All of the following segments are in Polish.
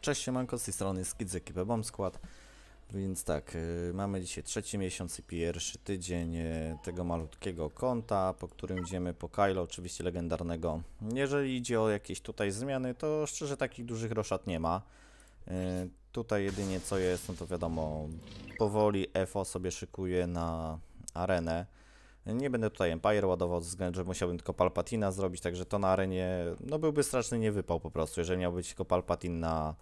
Cześć, siemanko, z tej strony Skidzyki Bomb Skład. Więc tak, yy, mamy dzisiaj trzeci miesiąc i pierwszy tydzień yy, tego malutkiego konta, po którym idziemy po Kylo, oczywiście legendarnego. Jeżeli idzie o jakieś tutaj zmiany, to szczerze takich dużych roszad nie ma. Yy, tutaj jedynie co jest, no to wiadomo, powoli EFO sobie szykuje na arenę. Nie będę tutaj Empire ładował, ze względu, że musiałbym tylko Palpatina zrobić, także to na arenie no byłby straszny niewypał po prostu, jeżeli miał być tylko Palpatin na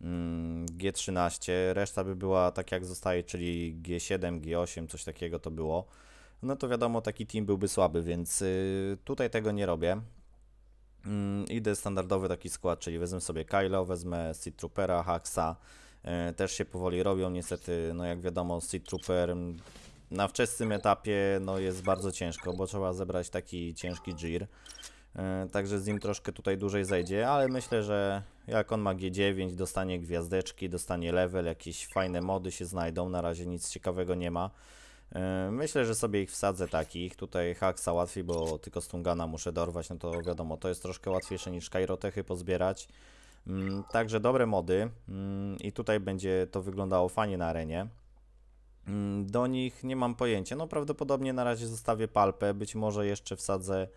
mm, G13, reszta by była tak jak zostaje, czyli G7, G8, coś takiego to było. No to wiadomo, taki team byłby słaby, więc y, tutaj tego nie robię. Mm, idę standardowy taki skład, czyli wezmę sobie Kylo, wezmę Seed Troopera, Haxa, y, też się powoli robią, niestety, no jak wiadomo, Seed Trooper mm, na wczesnym etapie no, jest bardzo ciężko, bo trzeba zebrać taki ciężki jir. E, także z nim troszkę tutaj dłużej zejdzie, ale myślę, że jak on ma G9, dostanie gwiazdeczki, dostanie level, jakieś fajne mody się znajdą, na razie nic ciekawego nie ma. E, myślę, że sobie ich wsadzę takich. Tutaj Haksa łatwiej, bo tylko Stungana muszę dorwać, no to wiadomo, to jest troszkę łatwiejsze niż Kairotechy pozbierać. Mm, także dobre mody mm, i tutaj będzie to wyglądało fajnie na arenie. Mm, do nich nie mam pojęcia. No prawdopodobnie na razie zostawię palpę, być może jeszcze wsadzę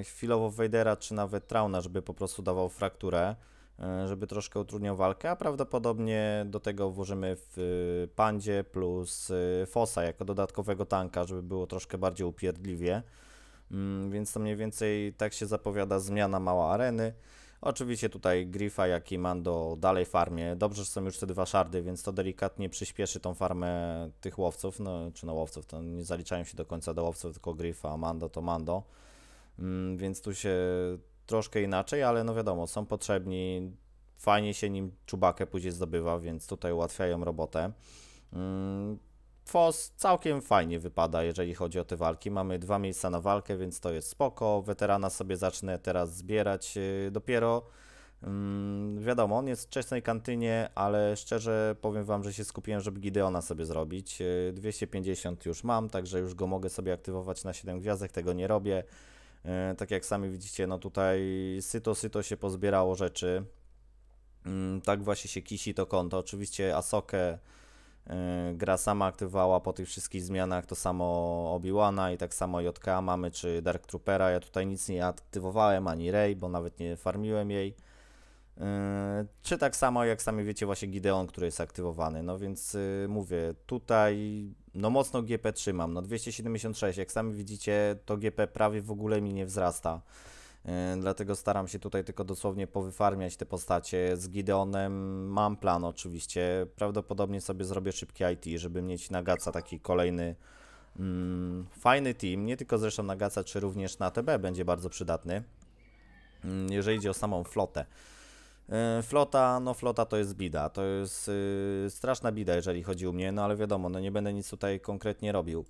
y, chwilowo Wejdera czy nawet Trauna, żeby po prostu dawał frakturę, y, żeby troszkę utrudniał walkę, a prawdopodobnie do tego włożymy w y, Pandzie plus Fosa jako dodatkowego tanka, żeby było troszkę bardziej upierdliwie. Mm, więc to mniej więcej tak się zapowiada zmiana mała areny. Oczywiście tutaj Griffa, jak i Mando dalej farmie. Dobrze, że są już te dwa szardy, więc to delikatnie przyspieszy tą farmę tych łowców, no, czy no łowców, to nie zaliczają się do końca do łowców, tylko Griffa, a Mando to Mando. Mm, więc tu się troszkę inaczej, ale no wiadomo, są potrzebni. Fajnie się nim czubakę później zdobywa, więc tutaj ułatwiają robotę. Mm, FOS całkiem fajnie wypada, jeżeli chodzi o te walki. Mamy dwa miejsca na walkę, więc to jest spoko. Weterana sobie zacznę teraz zbierać y, dopiero. Mm, wiadomo, on jest w wczesnej kantynie, ale szczerze powiem Wam, że się skupiłem, żeby Gideona sobie zrobić. 250 y, już mam, także już go mogę sobie aktywować na 7 gwiazdek, tego nie robię. Y, tak jak sami widzicie, no tutaj syto, syto się pozbierało rzeczy. Mm, tak właśnie się kisi to konto. Oczywiście Asokę E, gra sama aktywowała po tych wszystkich zmianach to samo obi i tak samo JK mamy, czy Dark Troopera. Ja tutaj nic nie aktywowałem, ani Rey, bo nawet nie farmiłem jej. E, czy tak samo jak sami wiecie, właśnie Gideon, który jest aktywowany. No więc e, mówię, tutaj no mocno GP trzymam. No 276, jak sami widzicie, to GP prawie w ogóle mi nie wzrasta. E, dlatego staram się tutaj tylko dosłownie powyfarmiać te postacie. Z Gideonem mam plan oczywiście. Prawdopodobnie sobie zrobię szybki IT, żeby mieć na taki kolejny mm, fajny team. Nie tylko zresztą na czy również na TB będzie bardzo przydatny. Mm, jeżeli idzie o samą flotę. E, flota, no flota to jest bida, to jest yy, straszna bida, jeżeli chodzi o mnie, no ale wiadomo, no nie będę nic tutaj konkretnie robił.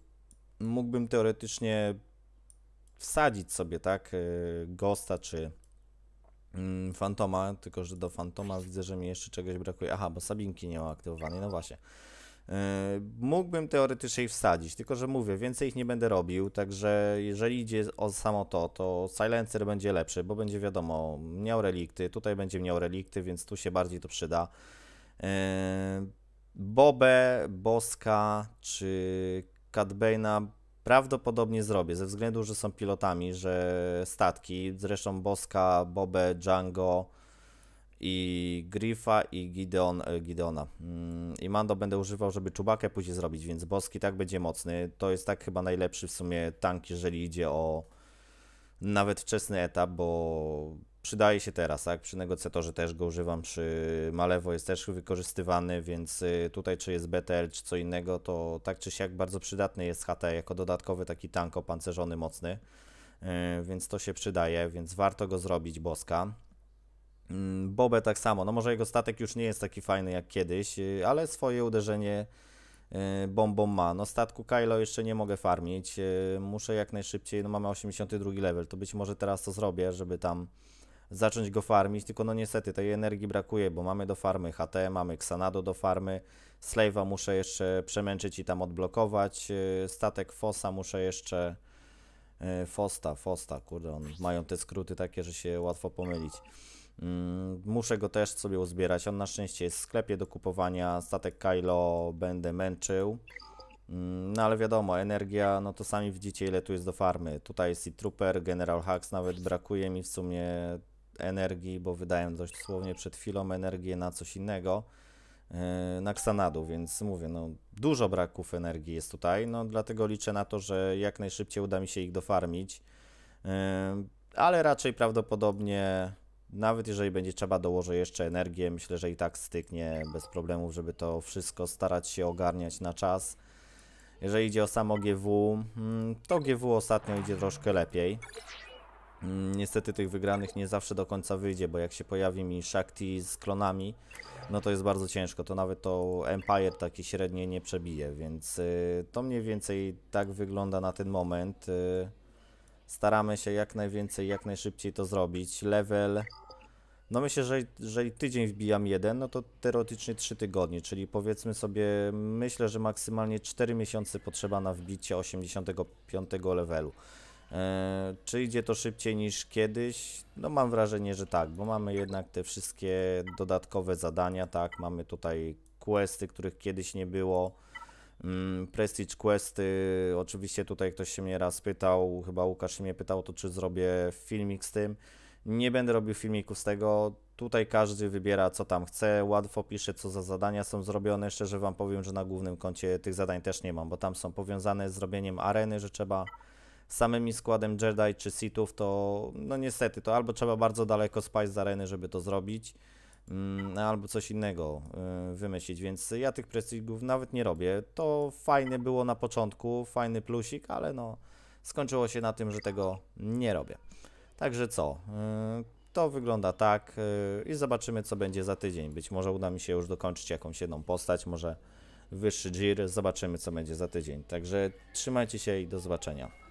Mógłbym teoretycznie wsadzić sobie, tak, y, Gosta czy mm, Fantoma, tylko że do Fantoma widzę, że mi jeszcze czegoś brakuje. Aha, bo Sabinki nie ma aktywowanej, no właśnie. Y, mógłbym teoretycznie ich wsadzić, tylko że mówię, więcej ich nie będę robił, także jeżeli idzie o samo to, to Silencer będzie lepszy, bo będzie wiadomo, miał relikty, tutaj będzie miał relikty, więc tu się bardziej to przyda. Y, Bobę, Boska czy Catbane'a Prawdopodobnie zrobię, ze względu, że są pilotami, że statki, zresztą Boska, Bobę, Django i Griffa i Gideon, e, Gideona. Mm, I Mando będę używał, żeby czubakę później zrobić, więc Boski tak będzie mocny. To jest tak chyba najlepszy w sumie tank, jeżeli idzie o nawet wczesny etap, bo przydaje się teraz, tak? Przy negocjatorze też go używam, przy Malewo jest też wykorzystywany, więc y, tutaj czy jest BTL, czy co innego, to tak czy siak bardzo przydatny jest HT jako dodatkowy taki tank opancerzony mocny, y, więc to się przydaje, więc warto go zrobić, boska. Mm, Bobę tak samo, no może jego statek już nie jest taki fajny jak kiedyś, y, ale swoje uderzenie bombą ma. No statku Kylo jeszcze nie mogę farmić, muszę jak najszybciej, no mamy 82 level, to być może teraz to zrobię, żeby tam zacząć go farmić, tylko no niestety tej energii brakuje, bo mamy do farmy HT, mamy Xanado do farmy, Slave'a muszę jeszcze przemęczyć i tam odblokować, y, statek Fosa muszę jeszcze... Y, Fosta, Fosta, kurde, on, mają te skróty takie, że się łatwo pomylić. Mm, muszę go też sobie uzbierać. On na szczęście jest w sklepie do kupowania. Statek Kylo będę męczył. Mm, no ale wiadomo, energia, no to sami widzicie ile tu jest do farmy. Tutaj jest i Trooper, General Hux nawet brakuje mi w sumie energii, bo dość słownie przed chwilą energię na coś innego, e, na Xanadu, więc mówię, no dużo braków energii jest tutaj, no dlatego liczę na to, że jak najszybciej uda mi się ich dofarmić, e, ale raczej prawdopodobnie nawet jeżeli będzie trzeba dołożę jeszcze energię, myślę, że i tak styknie bez problemów, żeby to wszystko starać się ogarniać na czas. Jeżeli idzie o samo GW, hmm, to GW ostatnio idzie troszkę lepiej. Mm, niestety tych wygranych nie zawsze do końca wyjdzie, bo jak się pojawi mi Shakti z klonami, no to jest bardzo ciężko. To nawet to Empire taki średnie nie przebije, więc y, to mniej więcej tak wygląda na ten moment. Y, staramy się jak najwięcej, jak najszybciej to zrobić. Level... No myślę, że jeżeli tydzień wbijam jeden, no to teoretycznie 3 tygodnie, czyli powiedzmy sobie, myślę, że maksymalnie 4 miesiące potrzeba na wbicie 85 levelu. E, czy idzie to szybciej niż kiedyś? No mam wrażenie, że tak, bo mamy jednak te wszystkie dodatkowe zadania, tak, mamy tutaj questy, których kiedyś nie było, mm, prestige questy, oczywiście tutaj ktoś się mnie raz pytał, chyba Łukasz mnie pytał, to czy zrobię filmik z tym. Nie będę robił filmików z tego, tutaj każdy wybiera co tam chce, łatwo pisze co za zadania są zrobione, szczerze Wam powiem, że na głównym koncie tych zadań też nie mam, bo tam są powiązane z robieniem areny, że trzeba samymi składem Jedi czy Sithów, to no niestety, to albo trzeba bardzo daleko spaść z areny, żeby to zrobić, mm, albo coś innego y, wymyślić, więc ja tych prestigów nawet nie robię. To fajne było na początku, fajny plusik, ale no skończyło się na tym, że tego nie robię. Także co, y, to wygląda tak y, i zobaczymy co będzie za tydzień. Być może uda mi się już dokończyć jakąś jedną postać, może wyższy Jir, zobaczymy co będzie za tydzień. Także trzymajcie się i do zobaczenia.